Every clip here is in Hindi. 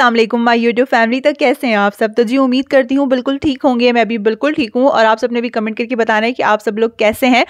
असलम माई YouTube फैमिली तक कैसे हैं आप सब तो जी उम्मीद करती हूँ बिल्कुल ठीक होंगे मैं भी बिल्कुल ठीक हूँ और आप ने भी कमेंट करके बताना है कि आप सब लोग कैसे हैं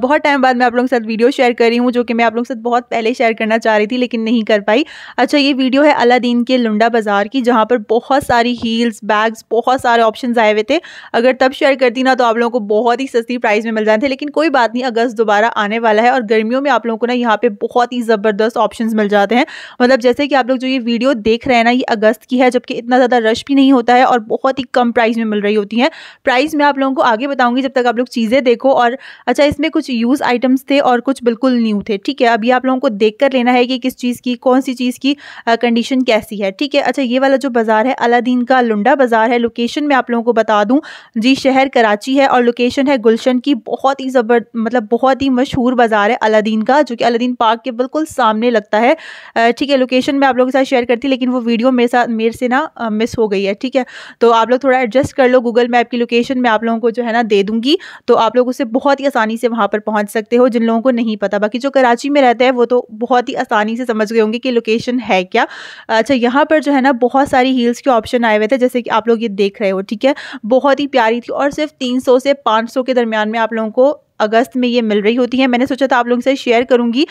बहुत टाइम बाद मैं आप लोगों के साथ वीडियो शेयर कर रही हूँ जो कि मैं आप लोगों के साथ बहुत पहले शेयर करना चाह रही थी लेकिन नहीं कर पाई अच्छा ये वीडियो है अलादीन के लुंडा बाज़ार की जहाँ पर बहुत सारी हील्स बैग्स बहुत सारे ऑप्शन आए हुए थे अगर तब शेयर करती ना तो आप लोगों को बहुत ही सस्ती प्राइस में मिल जाते थे लेकिन कोई बात नहीं अगस्त दोबारा आने वाला है और गर्मियों में आप लोगों को ना यहाँ पर बहुत ही ज़बरदस्त ऑप्शन मिल जाते हैं मतलब जैसे कि आप लोग जो ये वीडियो देख रहे हैं ना अगस्त की है जबकि इतना ज़्यादा रश भी नहीं होता है और बहुत ही कम प्राइस में मिल रही होती हैं प्राइस मैं आप लोगों को आगे बताऊंगी जब तक आप लोग चीज़ें देखो और अच्छा इसमें कुछ यूज़ आइटम्स थे और कुछ बिल्कुल न्यू थे ठीक है अभी आप लोगों को देख कर लेना है कि किस चीज़ की कौन सी चीज़ की कंडीशन कैसी है ठीक है अच्छा ये वाला जो बाज़ार है अलादीन का लुंडा बाज़ार है लोकेशन मैं आप लोगों को बता दूँ जी शहर कराची है और लोकेशन है गुलशन की बहुत ही ज़बर मतलब बहुत ही मशहूर बाज़ार है अलादीन का जो कि अलादीन पार्क के बिल्कुल सामने लगता है ठीक है लोकेशन मैं आप लोगों के साथ शेयर करती लेकिन वो वीडियो मेरे साथ मेरे से ना मिस हो गई है ठीक है तो आप लोग थोड़ा एडजस्ट कर लो गूगल मैप की लोकेशन मैं आप लोगों को जो है ना दे दूंगी तो आप लोग उसे बहुत ही आसानी से वहाँ पर पहुँच सकते हो जिन लोगों को नहीं पता बाकी जो कराची में रहते हैं वो तो बहुत ही आसानी से समझ गए होंगे कि लोकेशन है क्या अच्छा यहाँ पर जो है ना बहुत सारी हील्स के ऑप्शन आए हुए थे जैसे कि आप लोग ये देख रहे हो ठीक है बहुत ही प्यारी थी और सिर्फ तीन से पाँच के दरमियान में आप लोगों को अगस्त में ये मिल रही होती है मैंने सोचा था आप लोगों से शेयर करूंगी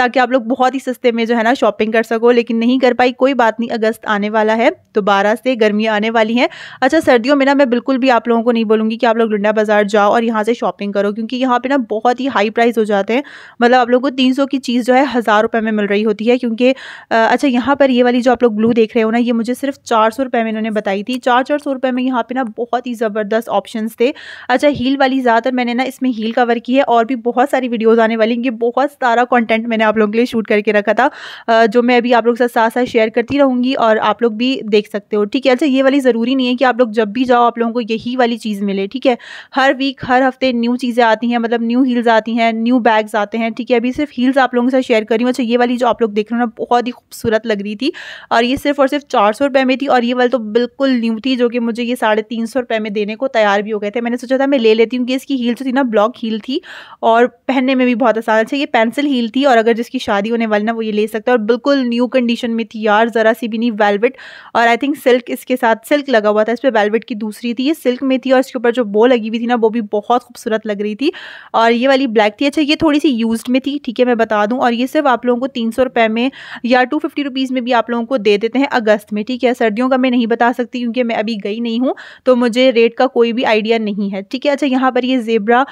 ताकि आप लोग बहुत ही सस्ते में जो है ना शॉपिंग कर सको लेकिन नहीं कर पाई कोई बात नहीं अगस्त आने वाला है दोबारा से गर्मियाँ आने वाली हैं अच्छा सर्दियों में ना मैं बिल्कुल भी आप लोगों को नहीं बोलूंगी कि आप लोग लुंडा बाज़ार जाओ और यहाँ से शॉपिंग करो क्योंकि यहाँ पर ना बहुत ही हाई प्राइस हो जाते हैं मतलब आप लोगों को तीन की चीज़ जो है हज़ार रुपये में मिल रही होती है क्योंकि अच्छा यहाँ पर ये वाली जो आप लोग ब्लू देख रहे हो ना ये मुझे सिर्फ चार सौ में इन्होंने बताई थी चार चार सौ रुपये में यहाँ पे ना बहुत ही ज़बरदस्त ऑप्शन थे अच्छा हील वाली ज़्यादातर मैंने ना इसमें हील का कवर की है और भी बहुत सारी वीडियोस आने वाली हैं ये बहुत सारा कंटेंट मैंने आप लोगों के लिए शूट करके रखा था जो मैं अभी आप लोगों के साथ साथ शेयर करती रहूँगी और आप लोग भी देख सकते हो ठीक है अच्छा ये वाली ज़रूरी नहीं है कि आप लोग जब भी जाओ आप लोगों को यही वाली चीज़ मिले ठीक है हर वीक हर हफ्ते न्यू चीज़ें आती हैं मतलब न्यू हील्स आती हैं न्यू बैग्स आते हैं ठीक है अभी सिर्फ हील्स आप लोगों के साथ शेयर करी हूँ अच्छा ये वाली जो आप लोग देख रहे हो ना बहुत ही खूबसूरत लग रही थी और ये सिर्फ और सिर्फ चार सौ रुपये में थी और ये वाली तो बिल्कुल न्यू थी जो कि मुझे ये साढ़े तीन सौ रुपये में देने को तैयार भी हो गए थे मैंने सोचा था मैं ले लेती हूँ कि इसकी हील थी ना ब्लॉक हील थी और पहनने में भी बहुत आसान अच्छा ये पेंसिल हील थी और अगर जिसकी शादी होने वाली ना वो ये ले सकता है और बिल्कुल न्यू कंडीशन में थी यार ज़रा सी भी नहीं वेलवेट और आई थिंक सिल्क इसके साथ सिल्क लगा हुआ था इस पर वेलवेट की दूसरी थी ये सिल्क में थी और इसके ऊपर जो बो लगी हुई थी ना वो भी बहुत खूबसूरत लग रही थी और ये वाली ब्लैक थी अच्छा ये थोड़ी सी यूज में थी ठीक है मैं बता दूँ और ये सिर्फ आप लोगों को तीन सौ रुपये में या टू फिफ्टी रुपीज़ में भी आप लोगों को दे देते हैं अगस्त में ठीक है सर्दियों का मैं नहीं बता सकती क्योंकि मैं अभी गई नहीं हूँ तो मुझे रेट का कोई भी आइडिया नहीं है ठीक है अच्छा यहाँ पर ये जेबरा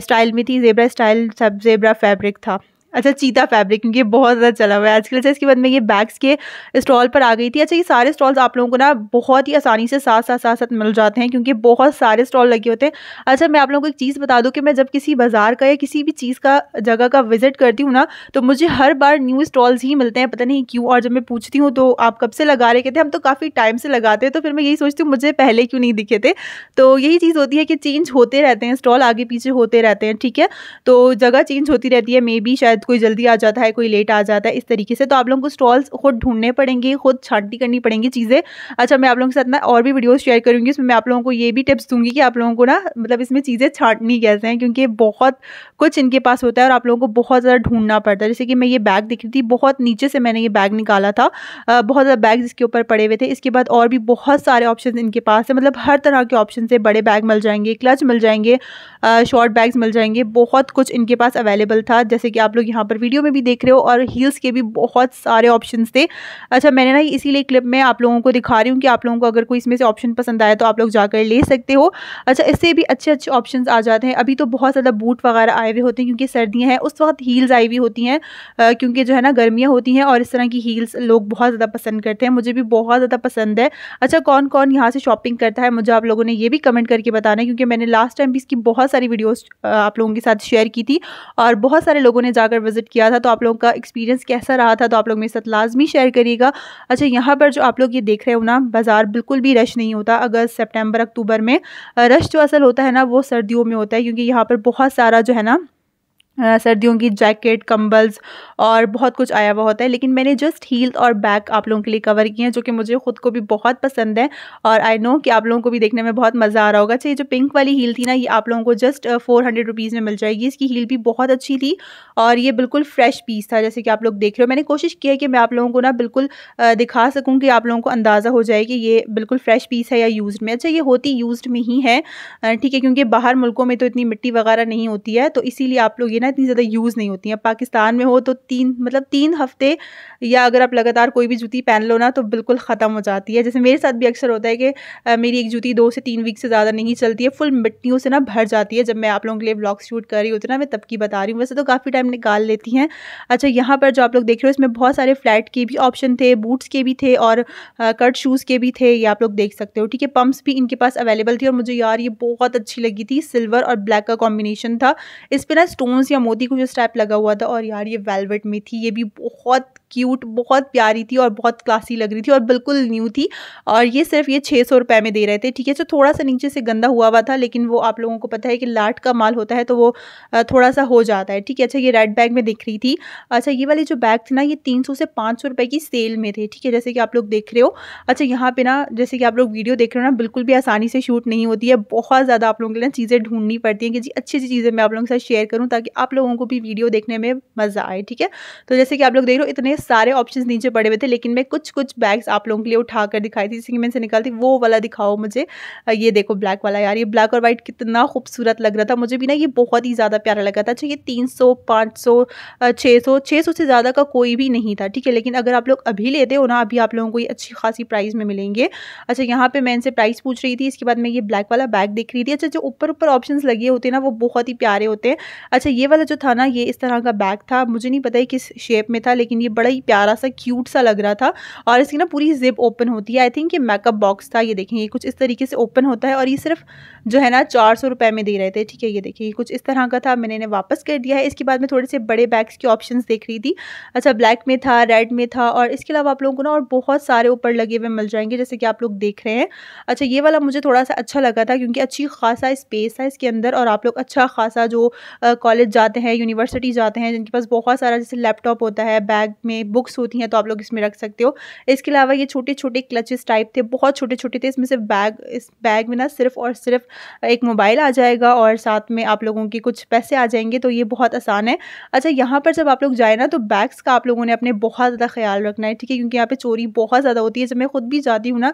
स्टाइल में थी जेबरा स्टाइल सब जेबरा फैब्रिक था अच्छा चीता फैब्रिक क्योंकि बहुत ज़्यादा चला हुआ है आजकल अच्छा इसके बाद में ये बैग्स के स्टॉल पर आ गई थी अच्छा ये सारे स्टॉल्स आप लोगों को ना बहुत ही आसानी से साथ साथ साथ साथ मिल जाते हैं क्योंकि बहुत सारे स्टॉल लगे होते हैं अच्छा मैं आप लोगों को एक चीज़ बता दूँ कि मैं जब किसी बाज़ार का या किसी भी चीज़ का जगह का विजिट करती हूँ ना तो मुझे हर बार न्यू स्टॉल्स ही मिलते हैं पता नहीं क्यों और जब मैं पूछती हूँ तो आप कब से लगा रहे थे हम तो काफ़ी टाइम से लगाते हैं तो फिर मैं यही सोचती हूँ मुझे पहले क्यों नहीं दिखे थे तो यही चीज़ होती है कि चेंज होते रहते हैं स्टॉल आगे पीछे होते रहते हैं ठीक है तो जगह चेंज होती रहती है मे बी शायद शायद कोई जल्दी आ जाता है कोई लेट आ जाता है इस तरीके से तो आप लोगों को स्टॉल्स खुद ढूंढने पड़ेंगे खुद छांटी करनी पड़ेंगी चीज़ें अच्छा मैं आप लोगों के साथ ना और भी वीडियोज़ शेयर करूँगी उसमें मैं आप लोगों को ये भी टिप्स दूँगी कि आप लोगों को ना मतलब इसमें चीज़ें छांटनी कैसे हैं क्योंकि बहुत कुछ इनके पास होता है और आप लोगों को बहुत ज़्यादा ढूंढना पड़ता है जैसे कि मैं ये बैग दिख रही थी बहुत नीचे से मैंने ये बैग निकाला था बहुत ज़्यादा बैग जिसके ऊपर पड़े हुए थे इसके बाद और भी बहुत सारे ऑप्शन इनके पास है मतलब हर तरह के ऑप्शन से बड़े बैग मिल जाएंगे क्लच मिल जाएंगे शॉर्ट बैग्स मिल जाएंगे बहुत कुछ इनके पास अवेलेबल था जैसे कि आप लोग यहाँ पर वीडियो में भी देख रहे हो और हील्स के भी बहुत सारे ऑप्शन थे अच्छा मैंने ना इसीलिए क्लिप में आप लोगों को दिखा रही हूँ कि आप लोगों को अगर कोई इसमें से ऑप्शन पसंद आया तो आप लोग जाकर ले सकते हो अच्छा इससे भी अच्छे अच्छे ऑप्शन आ जाते हैं अभी तो बहुत ज़्यादा बूट वगैरह आए हुए होते हैं क्योंकि सर्दियाँ हैं उस वक्त हील्स आई हुई होती हैं क्योंकि जो है ना गर्मियाँ होती हैं और इस तरह की हील्स लोग बहुत ज़्यादा पसंद करते हैं मुझे भी बहुत ज़्यादा पसंद है अच्छा कौन कौन यहाँ से शॉपिंग करता है मुझे आप लोगों ने ये भी कमेंट करके बताना क्योंकि मैंने लास्ट टाइम भी इसकी बहुत सारी वीडियोज़ आप लोगों के साथ शेयर की थी और बहुत सारे लोगों ने जाकर पर विज़िट किया था तो आप लोगों का एक्सपीरियंस कैसा रहा था तो आप लोग मेरे साथ लाजमी शेयर करिएगा अच्छा यहाँ पर जो आप लोग ये देख रहे हो ना बाज़ार बिल्कुल भी रश नहीं होता अगस्त सेप्टेम्बर अक्टूबर में रश जो असल होता है ना वो सर्दियों में होता है क्योंकि यहाँ पर बहुत सारा जो है ना सर्दियों की जैकेट कंबल्स और बहुत कुछ आया हुआ होता है लेकिन मैंने जस्ट हील और बैक आप लोगों के लिए कवर किए हैं जो कि मुझे खुद को भी बहुत पसंद है और आई नो कि आप लोगों को भी देखने में बहुत मज़ा आ रहा होगा अच्छा ये जो पिंक वाली हील थी ना ये आप लोगों को जस्ट फोर हंड्रेड रुपीज़ में मिल जाएगी इसकी हील भी बहुत अच्छी थी और ये बिल्कुल फ्रेश पीस था जैसे कि आप लोग देख रहे हो मैंने कोशिश की है कि मैं आप लोगों को ना बिल्कुल दिखा सकूँ कि आप लोगों को अंदाज़ा हो जाए कि ये बिल्कुल फ्रेश पीस है या यूज़ में अच्छा ये होती यूज़ में ही है ठीक है क्योंकि बाहर मुल्कों में तो इतनी मिट्टी वगैरह नहीं होती है तो इसीलिए आप लोग ये ना इतनी ज़्यादा यूज़ नहीं होती हैं पाकिस्तान में हो तो तीन मतलब तीन हफ्ते या अगर आप लगातार कोई भी जूती पहन लो ना तो बिल्कुल ख़त्म हो जाती है जैसे मेरे साथ भी अक्सर होता है कि मेरी एक जूती दो से तीन वीक से ज़्यादा नहीं चलती है फुल मिट्टियों से ना भर जाती है जब मैं आप लोगों के लिए ब्लॉग शूट कर रही होती ना मैं तब की बता रही हूँ वैसे तो काफ़ी टाइम निकाल लेती हैं अच्छा यहाँ पर जो आप लोग देख रहे हो इसमें बहुत सारे फ्लैट के भी ऑप्शन थे बूट्स के भी थे और कट शूज़ के भी थे ये आप लोग देख सकते हो ठीक है पम्प्स भी इनके पास अवेलेबल थी और मुझे यार ये बहुत अच्छी लगी थी सिल्वर और ब्लैक का कॉम्बिनेशन था इस पर ना स्टोन्स या मोदी को जो स्ट्रैप लगा हुआ था और यार ये वेलवेट में थी ये भी बहुत क्यूट बहुत प्यारी थी और बहुत क्लासी लग रही थी और बिल्कुल न्यू थी और ये सिर्फ ये छः सौ रुपये में दे रहे थे ठीक है तो थोड़ा सा नीचे से गंदा हुआ हुआ था लेकिन वो आप लोगों को पता है कि लाट का माल होता है तो वो थोड़ा सा हो जाता है ठीक है अच्छा ये रेड बैग में दिख रही थी अच्छा ये वाली जो बैग थी ना ये तीन से पाँच सौ की सेल में थे ठीक है जैसे कि आप लोग देख रहे हो अच्छा यहाँ पर ना जैसे कि आप लोग वीडियो देख रहे हो ना बिल्कुल भी आसानी से शूट नहीं होती है बहुत ज़्यादा आप लोगों के लिए चीज़ें ढूंढनी पड़ती हैं कि जी अच्छी अच्छी चीज़ें मैं आप लोगों के साथ शेयर करूँ ताकि आप लोगों को भी वीडियो देखने में मज़ा आए ठीक है तो जैसे कि आप लोग देख रहे हो इतने सारे ऑप्शंस नीचे पड़े हुए थे लेकिन मैं कुछ कुछ बैग्स आप लोगों के लिए उठा कर दिखाई थी जैसे कि मैंने निकालती वो वाला दिखाओ मुझे ये देखो ब्लैक वाला यार ये ब्लैक और वाइट कितना खूबसूरत लग रहा था मुझे भी ना ये बहुत ही ज़्यादा प्यारा लगा था अच्छा ये तीन सौ पाँच सौ छः सौ छः सौ से ज़्यादा का कोई भी नहीं था ठीक है लेकिन अगर आप लोग अभी लेते हो ना अभी आप लोगों को ये अच्छी खासी प्राइस में मिलेंगे अच्छा यहाँ पर मैं इनसे प्राइस पूछ रही थी इसके बाद मैं ये ब्लैक वाला बैग देख रही थी अच्छा जो ऊपर ऊपर ऑप्शन लगे होते हैं ना वो बहुत ही प्यारे होते हैं अच्छा ये वाला जो था ना ये इस तरह का बैग था मुझे नहीं पता है किस शेप में था लेकिन ये बड़ा ही प्यारा सा क्यूट सा लग रहा था और इसकी ना पूरी जिप ओपन होती है आई थिंक ये मेकअप बॉक्स था ये देखेंगे कुछ इस तरीके से ओपन होता है और ये सिर्फ जो है ना चार सौ रुपये में दे रहे थे ठीक है ये देखिए कुछ इस तरह का था मैंने इन्हें वापस कर दिया है इसके बाद में थोड़े से बड़े बैग्स के ऑप्शन देख रही थी अच्छा ब्लैक में था रेड में था और इसके अलावा आप लोगों को ना और बहुत सारे ऊपर लगे हुए मिल जाएंगे जैसे कि आप लोग देख रहे हैं अच्छा ये वाला मुझे थोड़ा सा अच्छा लगा था क्योंकि अच्छी खासा स्पेस है इसके अंदर और आप लोग अच्छा खासा जो कॉलेज जाते हैं यूनिवर्सिटी जाते हैं जिनके पास बहुत सारा जैसे लैपटॉप होता है बैग में इसमें बुक्स होती हैं तो आप लोग इसमें रख सकते हो इसके अलावा ये छोटे छोटे क्लचेस टाइप थे बहुत छोटे छोटे थे इसमें से बैग इस बैग में ना सिर्फ और सिर्फ एक मोबाइल आ जाएगा और साथ में आप लोगों के कुछ पैसे आ जाएंगे तो ये बहुत आसान है अच्छा यहाँ पर जब आप लोग जाए ना तो बैग्स का आप लोगों ने अपने बहुत ज़्यादा ख्याल रखना है ठीक है क्योंकि यहाँ पर चोरी बहुत ज़्यादा होती है जब मैं खुद भी जाती हूँ ना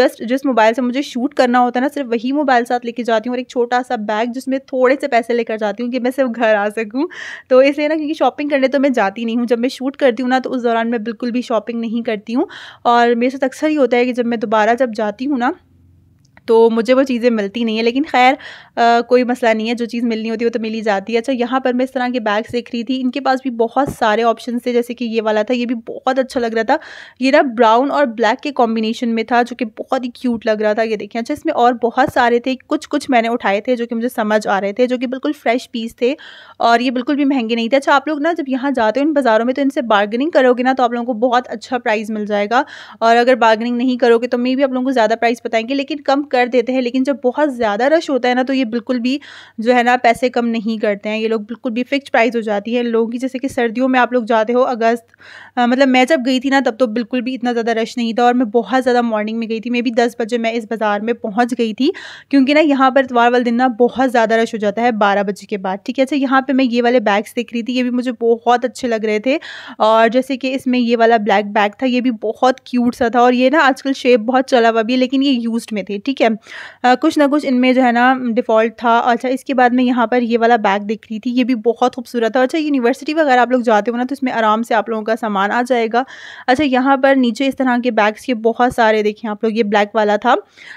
जस्ट जिस मोबाइल से मुझे शूट करना होता है ना सिर्फ वही मोबाइल साथ लेके जाती हूँ और एक छोटा सा बैग जिसमें थोड़े से पैसे लेकर जाती हूँ कि मैं सिर्फ घर आ सकूँ तो इसलिए ना क्योंकि शॉपिंग करने तो मैं जाती नहीं हूँ जब मैं शूट करती हूँ ना तो उस दौरान मैं बिल्कुल भी शॉपिंग नहीं करती हूँ और मेरे साथ अक्सर ही होता है कि जब मैं दोबारा जब जाती हूँ ना तो मुझे वो चीज़ें मिलती नहीं है लेकिन खैर कोई मसला नहीं है जो चीज़ मिलनी होती है वो तो मिल ही जाती है अच्छा यहाँ पर मैं इस तरह के बैग्स देख रही थी इनके पास भी बहुत सारे ऑप्शन थे जैसे कि ये वाला था ये भी बहुत अच्छा लग रहा था ये ना ब्राउन और ब्लैक के कॉम्बिनेशन में था जो कि बहुत ही क्यूट लग रहा था ये देखें अच्छा इसमें और बहुत सारे थे कुछ कुछ मैंने उठाए थे जो कि मुझे समझ आ रहे थे जो कि बिल्कुल फ्रेश पीस थे और ये बिल्कुल भी महंगे नहीं थे अच्छा आप लोग ना जब यहाँ जाते हो इन बाज़ारों में तो इनसे बार्गनिंग करोगे ना तो आप लोगों को बहुत अच्छा प्राइस मिल जाएगा और अगर बार्गनिंग नहीं करोगे तो मे भी आप लोगों को ज़्यादा प्राइस बताएंगे लेकिन कम कर देते हैं लेकिन जब बहुत ज़्यादा रश होता है ना तो ये बिल्कुल भी जो है ना पैसे कम नहीं करते हैं ये लोग बिल्कुल भी फिक्स प्राइस हो जाती है लोगों की जैसे कि सर्दियों में आप लोग जाते हो अगस्त आ, मतलब मैं जब गई थी ना तब तो बिल्कुल भी इतना ज़्यादा रश नहीं था और मैं बहुत ज़्यादा मॉर्निंग में गई थी मे बी दस बजे मैं इस बाज़ार में पहुँच गई थी क्योंकि ना यहाँ पर इतवार वाले दिन ना बहुत ज़्यादा रश हो जाता है बारह बजे के बाद ठीक है अच्छा यहाँ पर मैं ये वाले बैग्स देख रही थी ये भी मुझे बहुत अच्छे लग रहे थे और जैसे कि इसमें ये वाला ब्लैक बैग था ये भी बहुत क्यूट सा था और ये ना आजकल शेप बहुत चला हुआ भी है लेकिन ये यूज में थे ठीक है है आ, कुछ ना कुछ इनमें जो है ना डिफ़ॉल्ट था अच्छा इसके बाद में यहाँ पर ये वाला बैग दिख रही थी ये भी बहुत खूबसूरत था अच्छा यूनिवर्सिटी वगैरह आप लोग जाते हो ना तो इसमें आराम से आप लोगों का सामान आ जाएगा अच्छा यहाँ पर नीचे इस तरह के बैग्स के बहुत सारे देखें आप लोग ये ब्लैक वाला था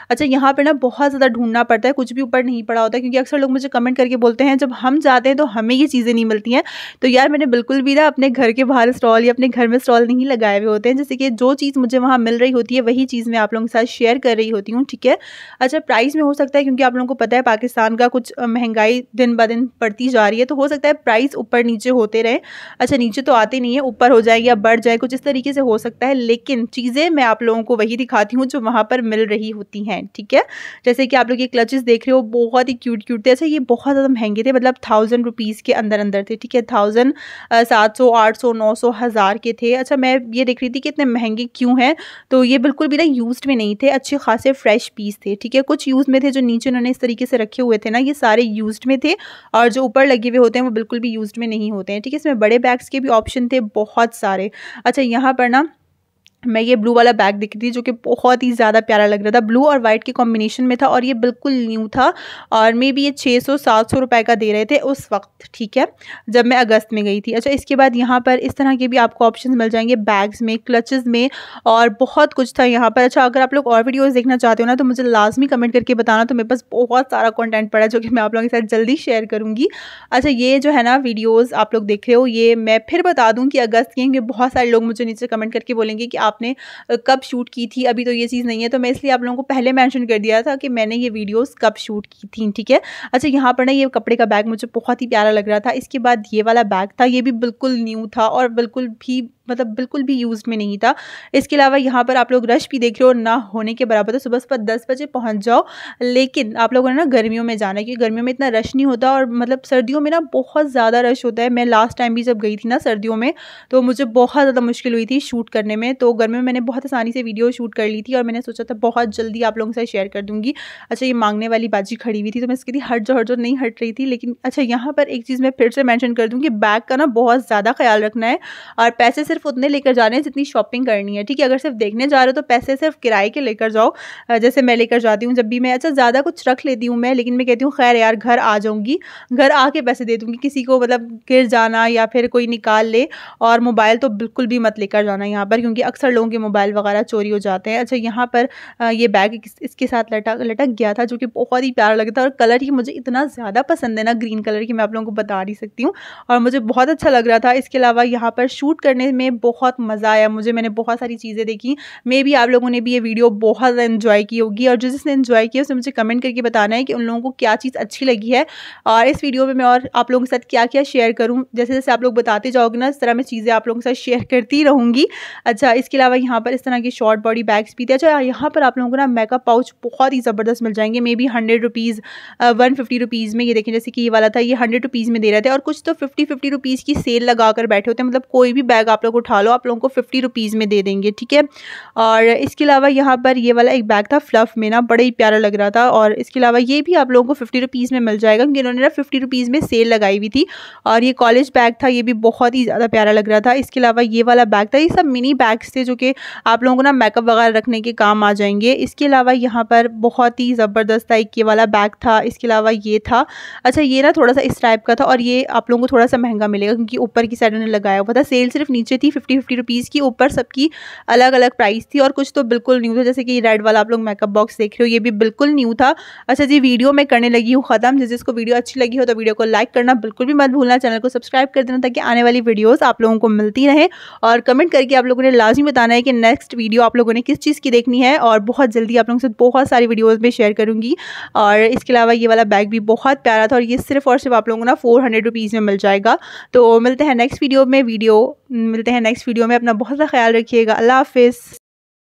अच्छा यहाँ पर ना बहुत ज़्यादा ढूंढना पड़ता है कुछ भी ऊपर नहीं पड़ा होता क्योंकि अक्सर लोग मुझे कमेंट करके बोलते हैं जब हम जाते हैं तो हमें ये चीज़ें नहीं मिलती हैं तो यार मैंने बिल्कुल भी ना अपने घर के बाहर स्टॉल या अपने घर में स्टॉल नहीं लगाए हुए होते हैं जैसे कि जो चीज़ मुझे वहाँ मिल रही होती है वही चीज़ मैं आप लोगों के साथ शेयर कर रही होती हूँ ठीक है अच्छा प्राइस में हो सकता है क्योंकि आप लोगों को पता है पाकिस्तान का कुछ महंगाई दिन ब दिन बढ़ती जा रही है तो हो सकता है प्राइस ऊपर नीचे होते रहे अच्छा नीचे तो आते नहीं है ऊपर हो जाए या बढ़ जाए कुछ इस तरीके से हो सकता है लेकिन चीज़ें मैं आप लोगों को वही दिखाती हूँ जो वहाँ पर मिल रही होती हैं ठीक है जैसे कि आप लोग ये क्लचेस देख रहे हो बहुत ही क्यूट क्यूट थे अच्छा ये बहुत ज़्यादा महंगे थे मतलब थाउजेंड रुपीज़ के अंदर अंदर थे ठीक है थाउजेंड सात सौ आठ सौ नौ सौ हज़ार के थे अच्छा मैं ये देख रही थी कि इतने महंगे क्यों हैं तो ये बिल्कुल भी ना यूज में नहीं थे अच्छे खासे फ्रेश पीस थे ठीक है कुछ यूज़ में थे जो नीचे उन्होंने इस तरीके से रखे हुए थे ना ये सारे यूज में थे और जो ऊपर लगे हुए होते हैं वो बिल्कुल भी यूज में नहीं होते हैं ठीक है इसमें बड़े बैग्स के भी ऑप्शन थे बहुत सारे अच्छा यहाँ पर ना मैं ये ब्लू वाला बैग दिख रही थी जो कि बहुत ही ज़्यादा प्यारा लग रहा था ब्लू और वाइट के कॉम्बिनेशन में था और ये बिल्कुल न्यू था और मे भी ये छः सौ सात सौ रुपये का दे रहे थे उस वक्त ठीक है जब मैं अगस्त में गई थी अच्छा इसके बाद यहाँ पर इस तरह के भी आपको ऑप्शन मिल जाएंगे बैग्स में क्लचेज़ में और बहुत कुछ था यहाँ पर अच्छा अगर आप लोग और वीडियोज़ देखना चाहते हो ना तो मुझे लाजमी कमेंट करके बताना तो मेरे पास बहुत सारा कॉन्टेंट पड़ा जो कि मैं आप लोगों के साथ जल्दी शेयर करूँगी अच्छा ये जो है ना वीडियोज़ आप लोग देख रहे हो ये मैं फिर बता दूँ कि अगस्त के बहुत सारे लोग मुझे नीचे कमेंट करके बोलेंगे कि आप आपने कब शूट की थी अभी तो ये चीज़ नहीं है तो मैं इसलिए आप लोगों को पहले मैंशन कर दिया था कि मैंने ये वीडियोज कब शूट की थी ठीक है अच्छा यहाँ पर ना ये कपड़े का बैग मुझे बहुत ही प्यारा लग रहा था इसके बाद ये वाला बैग था ये भी बिल्कुल न्यू था और बिल्कुल भी मतलब बिल्कुल भी यूज़ में नहीं था इसके अलावा यहाँ पर आप लोग रश भी देख रहे हो ना होने के बराबर तो सुबह सुबह दस बजे पहुँच जाओ लेकिन आप लोगों ने ना गर्मियों में जाना है क्योंकि गर्मियों में इतना रश नहीं होता और मतलब सर्दियों में ना बहुत ज़्यादा रश होता है मैं लास्ट टाइम भी जब गई थी ना सर्दियों में तो मुझे बहुत ज़्यादा मुश्किल हुई थी शूट करने में तो गर्मियों में मैंने बहुत आसानी से वीडियो शूट कर ली थी और मैंने सोचा था बहुत जल्दी आप लोगों से शेयर कर दूँगी अच्छा ये मांगने वाली बाजी खड़ी हुई थी तो मैं इसके लिए हट जो हट जो नहीं हट रही थी लेकिन अच्छा यहाँ पर एक चीज़ मैं फिर से मैंशन कर दूँ कि बैग का ना बहुत ज़्यादा ख्याल रखना है और पैसे से सिर्फ उतने लेकर जा रहे हैं जितनी शॉपिंग करनी है ठीक है अगर सिर्फ देखने जा रहे हो तो पैसे सिर्फ किराए के लेकर जाओ जैसे मैं लेकर जाती हूँ जब भी मैं अच्छा ज़्यादा कुछ रख लेती हूँ मैं लेकिन मैं कहती हूँ खैर यार घर आ जाऊँगी घर आके पैसे दे दूँगी किसी को मतलब गिर जाना या फिर कोई निकाल ले और मोबाइल तो बिल्कुल भी मत लेकर जाना यहाँ पर क्योंकि अक्सर लोगों के मोबाइल वगैरह चोरी हो जाते हैं अच्छा यहाँ पर ये बैग इसके साथ लटक लटक गया था जो कि बहुत ही प्यारा लगता और कलर ही मुझे इतना ज़्यादा पसंद है ना ग्रीन कलर की मैं आप लोगों को बता नहीं सकती हूँ और मुझे बहुत अच्छा लग रहा था इसके अलावा यहाँ पर शूट करने में में बहुत मज़ा आया मुझे मैंने बहुत सारी चीज़ें देखी मे भी आप लोगों ने भी ये वीडियो बहुत इन्जॉय की होगी और जिस जिसने इन्जॉय किया उसे मुझे कमेंट करके बताना है कि उन लोगों को क्या चीज़ अच्छी लगी है और इस वीडियो में मैं और आप लोगों के साथ क्या क्या शेयर करूँ जैसे जैसे आप लोग बताते जाओगे ना इस तरह मैं चीज़ें आप लोगों के साथ शेयर करती रहूँगी अच्छा इसके अलावा यहाँ पर इस तरह के शॉर्ट बॉडी बैग्स भी थे अच्छा यहाँ पर आप लोगों को ना मेकअप पाउच बहुत ही ज़बरदस्त मिल जाएंगे maybe hundred rupees one fifty rupees में ये देखें जैसे कि ये वाला था ये हंड्रेड रुपीज़ में दे रहे थे और कुछ तो फिफ्टी फिफ्टी रुपीज़ की सेल लगा कर बैठे होते हैं मतलब कोई भी बैग आप लोग लोग उठा लो आप लोगों को फिफ्टी रुपीज़ में दे देंगे ठीक है और इसके अलावा यहाँ पर ये वाला एक बैग था फ्लफ़ में ना बड़ा ही प्यारा लग रहा था और इसके अलावा ये भी आप लोगों को फिफ्टी रुपीज़ में मिल जाएगा क्योंकि इन्होंने ना फिफ्टी रुपीज़ में सेल लगाई हुई थी और ये कॉलेज बैग था ये भी बहुत ही ज़्यादा प्यारा लग रहा था इसके अलावा ये वाला बैग था ये सब मिनी बैग्स थे जो कि आप लोगों को ना मेकअप वगैरह रखने के काम आ जाएंगे इसके अलावा यहाँ पर बहुत ही ज़बरदस्त था एक ये वाला बैग था इसके अलावा ये था अच्छा ये ना थोड़ा सा इस टाइप का था और ये आप लोगों को थोड़ा सा महंगा मिलेगा क्योंकि ऊपर की साइड उन्होंने लगाया हुआ था सेल सिर्फ नीचे थी फिफ्टी फिफ्टी रुपीज़ की ऊपर सबकी अलग अलग प्राइस थी और कुछ तो बिल्कुल न्यू था जैसे कि रेड वाला आप लोग मेकअप बॉक्स देख रहे हो ये भी बिल्कुल न्यू था अच्छा जी वीडियो मैं करने लगी हूँ ख़त्म जिस जिसको वीडियो अच्छी लगी हो तो वीडियो को लाइक करना बिल्कुल भी मत भूलना चैनल को सब्सक्राइब कर देना ताकि आने वाली वीडियोज़ आप लोगों को मिलती रहे और कमेंट करके आप लोगों ने लाजमी बताना है कि नेक्स्ट वीडियो आप लोगों ने किस चीज़ की देखनी है और बहुत जल्दी आप लोगों से बहुत सारी वीडियोज़ में शेयर करूँगी और इसके अलावा ये वाला बैग भी बहुत प्यारा था और ये सिर्फ और सिर्फ आप लोगों को ना फोर हंड्रेड रुपीज़ में मिल जाएगा तो मिलते हैं नेक्स्ट वीडियो में वीडियो मिलते हैं हैं नेक्स्ट वीडियो में अपना बहुत सा ख्याल रखिएगा अल्लाह हाफिज़